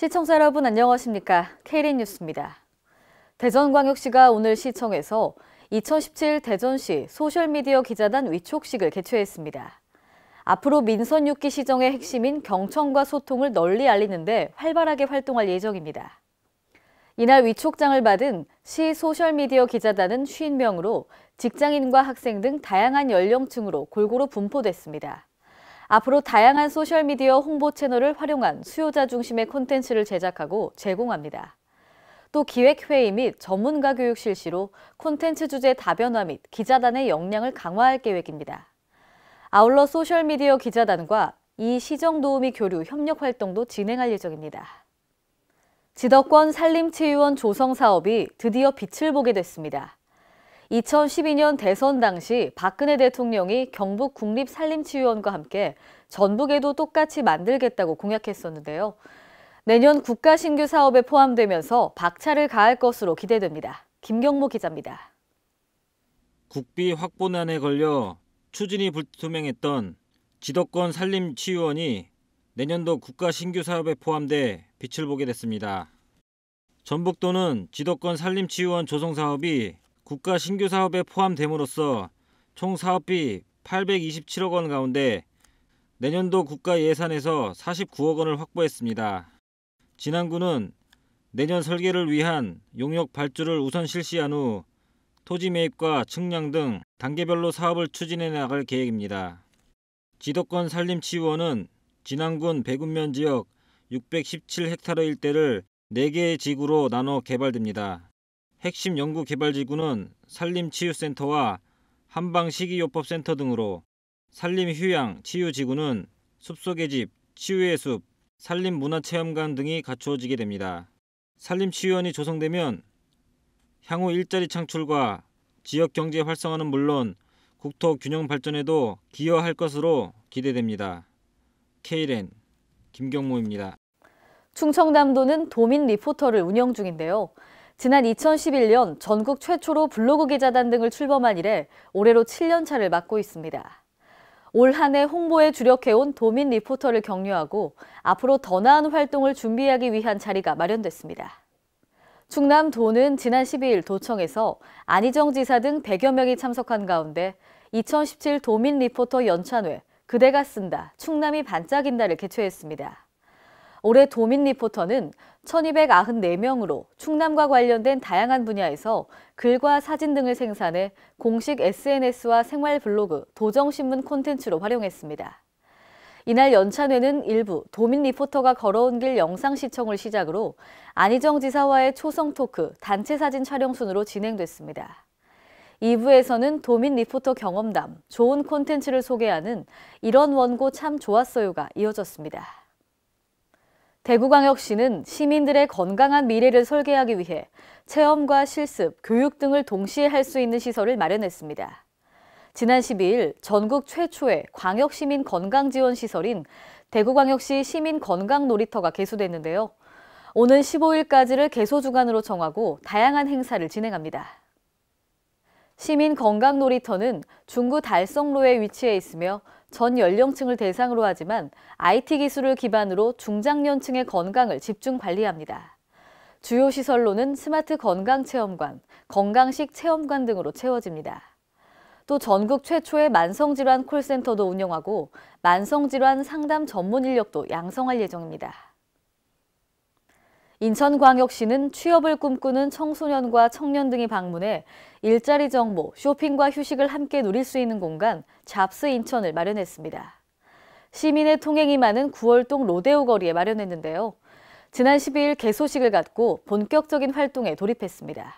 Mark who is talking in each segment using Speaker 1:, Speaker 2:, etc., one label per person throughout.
Speaker 1: 시청자 여러분 안녕하십니까? 케이린 뉴스입니다. 대전광역시가 오늘 시청에서 2017 대전시 소셜미디어 기자단 위촉식을 개최했습니다. 앞으로 민선 6기 시정의 핵심인 경청과 소통을 널리 알리는데 활발하게 활동할 예정입니다. 이날 위촉장을 받은 시 소셜미디어 기자단은 50명으로 직장인과 학생 등 다양한 연령층으로 골고루 분포됐습니다. 앞으로 다양한 소셜미디어 홍보 채널을 활용한 수요자 중심의 콘텐츠를 제작하고 제공합니다. 또 기획회의 및 전문가 교육 실시로 콘텐츠 주제 다변화 및 기자단의 역량을 강화할 계획입니다. 아울러 소셜미디어 기자단과 이 시정도우미 교류 협력 활동도 진행할 예정입니다. 지덕권 산림치유원 조성 사업이 드디어 빛을 보게 됐습니다. 2012년 대선 당시 박근혜 대통령이 경북 국립산림치유원과 함께 전북에도 똑같이 만들겠다고 공약했었는데요. 내년 국가 신규 사업에 포함되면서 박차를 가할 것으로 기대됩니다. 김경모 기자입니다.
Speaker 2: 국비 확보난에 걸려 추진이 불투명했던 지덕권 산림치유원이 내년도 국가 신규 사업에 포함돼 빛을 보게 됐습니다. 전북도는 지덕권 산림치유원 조성 사업이 국가 신규 사업에 포함됨으로써 총 사업비 827억 원 가운데 내년도 국가 예산에서 49억 원을 확보했습니다. 진안군은 내년 설계를 위한 용역 발주를 우선 실시한 후 토지 매입과 측량 등 단계별로 사업을 추진해 나갈 계획입니다. 지도권 산림치유원은 진안군 백운면 지역 617헥타르 일대를 4개의 지구로 나눠 개발됩니다. 핵심 연구개발지구는 산림치유센터와 한방식이요법센터 등으로 산림휴양 치유지구는 숲속의 집, 치유의 숲, 산림문화체험관 등이 갖추어지게 됩니다. 산림치유원이 조성되면 향후 일자리 창출과 지역경제 활성화는 물론 국토 균형 발전에도 기여할 것으로 기대됩니다. KLN 김경모입니다.
Speaker 1: 충청남도는 도민 리포터를 운영 중인데요. 지난 2011년 전국 최초로 블로그 기자단 등을 출범한 이래 올해로 7년 차를 맞고 있습니다. 올 한해 홍보에 주력해온 도민 리포터를 격려하고 앞으로 더 나은 활동을 준비하기 위한 자리가 마련됐습니다. 충남 도는 지난 12일 도청에서 안희정 지사 등 100여 명이 참석한 가운데 2017 도민 리포터 연찬회 그대가 쓴다, 충남이 반짝인다를 개최했습니다. 올해 도민 리포터는 1294명으로 충남과 관련된 다양한 분야에서 글과 사진 등을 생산해 공식 SNS와 생활 블로그, 도정신문 콘텐츠로 활용했습니다. 이날 연찬회는 일부 도민 리포터가 걸어온 길 영상 시청을 시작으로 안희정 지사와의 초성 토크, 단체 사진 촬영 순으로 진행됐습니다. 2부에서는 도민 리포터 경험담, 좋은 콘텐츠를 소개하는 이런 원고 참 좋았어요가 이어졌습니다. 대구광역시는 시민들의 건강한 미래를 설계하기 위해 체험과 실습, 교육 등을 동시에 할 수 있는 시설을 마련했습니다. 지난 12일 전국 최초의 광역시민 건강지원시설인 대구광역시 시민건강놀이터가 개소됐는데요. 오는 15일까지를 개소주간으로 정하고 다양한 행사를 진행합니다. 시민건강놀이터는 중구 달성로에 위치해 있으며 전 연령층을 대상으로 하지만 IT 기술을 기반으로 중장년층의 건강을 집중 관리합니다. 주요 시설로는 스마트 건강체험관, 건강식 체험관 등으로 채워집니다. 또 전국 최초의 만성질환 콜센터도 운영하고 만성질환 상담 전문 인력도 양성할 예정입니다. 인천광역시는 취업을 꿈꾸는 청소년과 청년 등이 방문해 일자리 정보, 쇼핑과 휴식을 함께 누릴 수 있는 공간 잡스 인천을 마련했습니다. 시민의 통행이 많은 9월동 로데오 거리에 마련했는데요. 지난 12일 개소식을 갖고 본격적인 활동에 돌입했습니다.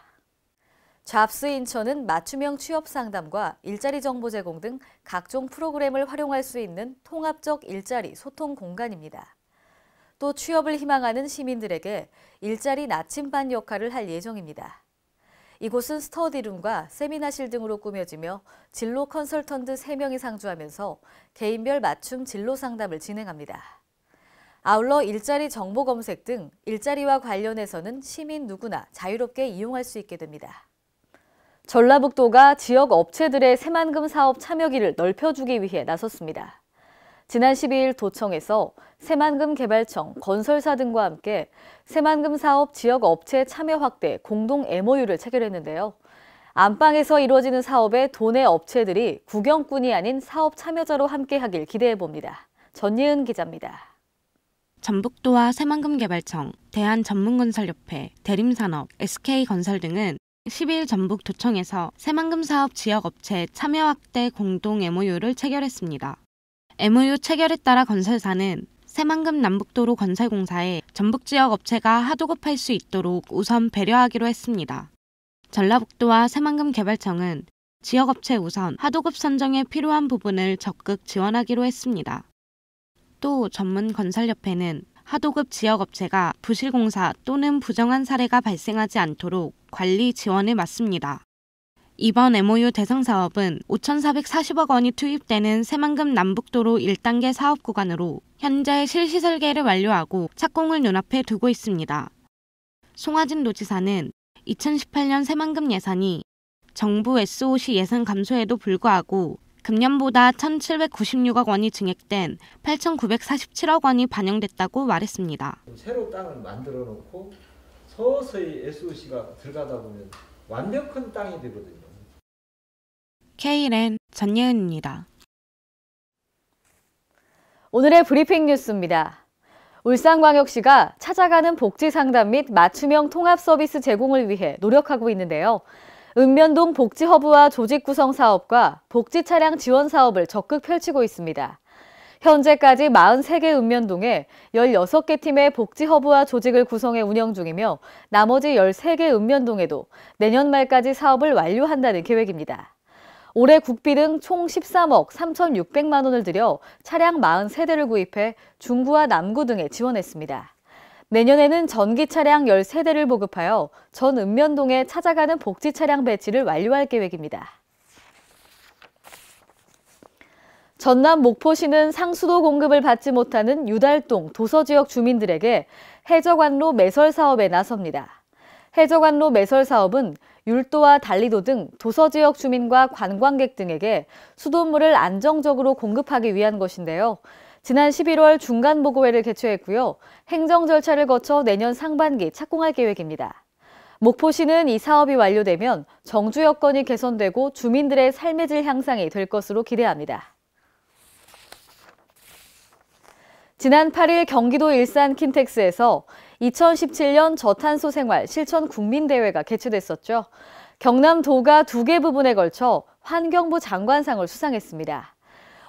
Speaker 1: 잡스 인천은 맞춤형 취업 상담과 일자리 정보 제공 등 각종 프로그램을 활용할 수 있는 통합적 일자리 소통 공간입니다. 또 취업을 희망하는 시민들에게 일자리 나침반 역할을 할 예정입니다. 이곳은 스터디룸과 세미나실 등으로 꾸며지며 진로 컨설턴트 3명이 상주하면서 개인별 맞춤 진로 상담을 진행합니다. 아울러 일자리 정보 검색 등 일자리와 관련해서는 시민 누구나 자유롭게 이용할 수 있게 됩니다. 전라북도가 지역 업체들의 새만금 사업 참여기를 넓혀주기 위해 나섰습니다. 지난 12일 도청에서 새만금 개발청, 건설사 등과 함께 새만금 사업 지역 업체 참여 확대 공동 MOU를 체결했는데요. 안방에서 이루어지는 사업에 도내 업체들이 구경꾼이 아닌 사업 참여자로 함께하길 기대해봅니다. 전예은 기자입니다.
Speaker 3: 전북도와 새만금개발청, 대한전문건설협회, 대림산업, SK건설 등은 12일 전북 도청에서 새만금 사업 지역 업체 참여 확대 공동 MOU를 체결했습니다. MOU 체결에 따라 건설사는 새만금 남북도로 건설공사에 전북 지역 업체가 하도급할 수 있도록 우선 배려하기로 했습니다. 전라북도와 새만금 개발청은 지역 업체 우선 하도급 선정에 필요한 부분을 적극 지원하기로 했습니다. 또 전문 건설협회는 하도급 지역 업체가 부실공사 또는 부정한 사례가 발생하지 않도록 관리 지원을 맡습니다. 이번 MOU 대상 사업은 5,440억 원이 투입되는 새만금 남북도로 1단계 사업 구간으로 현재 실시 설계를 완료하고 착공을 눈앞에 두고 있습니다. 송하진 도지사는 2018년 새만금 예산이 정부 SOC 예산 감소에도 불구하고 금년보다 1,796억 원이 증액된 8,947억 원이 반영됐다고 말했습니다.
Speaker 2: 새로 땅을 만들어 놓고 서서히 SOC가 들어가다 보면 완벽한 땅이 되거든요.
Speaker 1: 케이렌 전예은입니다. 오늘의 브리핑 뉴스입니다. 울산광역시가 찾아가는 복지 상담 및 맞춤형 통합 서비스 제공을 위해 노력하고 있는데요. 읍면동 복지 허브와 조직 구성 사업과 복지 차량 지원 사업을 적극 펼치고 있습니다. 현재까지 43개 읍면동에 16개 팀의 복지 허브와 조직을 구성해 운영 중이며 나머지 13개 읍면동에도 내년 말까지 사업을 완료한다는 계획입니다. 올해 국비 등 총 13억 3,600만 원을 들여 차량 43대를 구입해 중구와 남구 등에 지원했습니다. 내년에는 전기 차량 13대를 보급하여 전 읍면동에 찾아가는 복지 차량 배치를 완료할 계획입니다. 전남 목포시는 상수도 공급을 받지 못하는 유달동 도서지역 주민들에게 해저관로 매설 사업에 나섭니다. 해저관로 매설 사업은 율도와 달리도 등 도서 지역 주민과 관광객 등에게 수돗물을 안정적으로 공급하기 위한 것인데요. 지난 11월 중간보고회를 개최했고요. 행정 절차를 거쳐 내년 상반기 착공할 계획입니다. 목포시는 이 사업이 완료되면 정주 여건이 개선되고 주민들의 삶의 질 향상이 될 것으로 기대합니다. 지난 8일 경기도 일산 킨텍스에서 2017년 저탄소 생활 실천 국민대회가 개최됐었죠. 경남도가 두 개 부분에 걸쳐 환경부 장관상을 수상했습니다.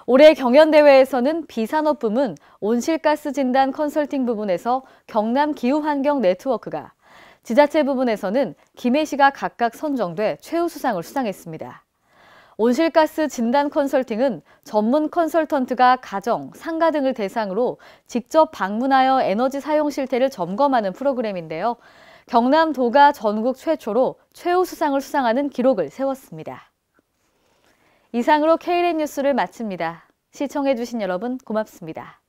Speaker 1: 올해 경연대회에서는 비산업 부문 온실가스 진단 컨설팅 부분에서 경남 기후환경 네트워크가 지자체 부분에서는 김해시가 각각 선정돼 최우수상을 수상했습니다. 온실가스 진단 컨설팅은 전문 컨설턴트가 가정, 상가 등을 대상으로 직접 방문하여 에너지 사용 실태를 점검하는 프로그램인데요. 경남도가 전국 최초로 최우수상을 수상하는 기록을 세웠습니다. 이상으로 KLN 뉴스를 마칩니다. 시청해주신 여러분 고맙습니다.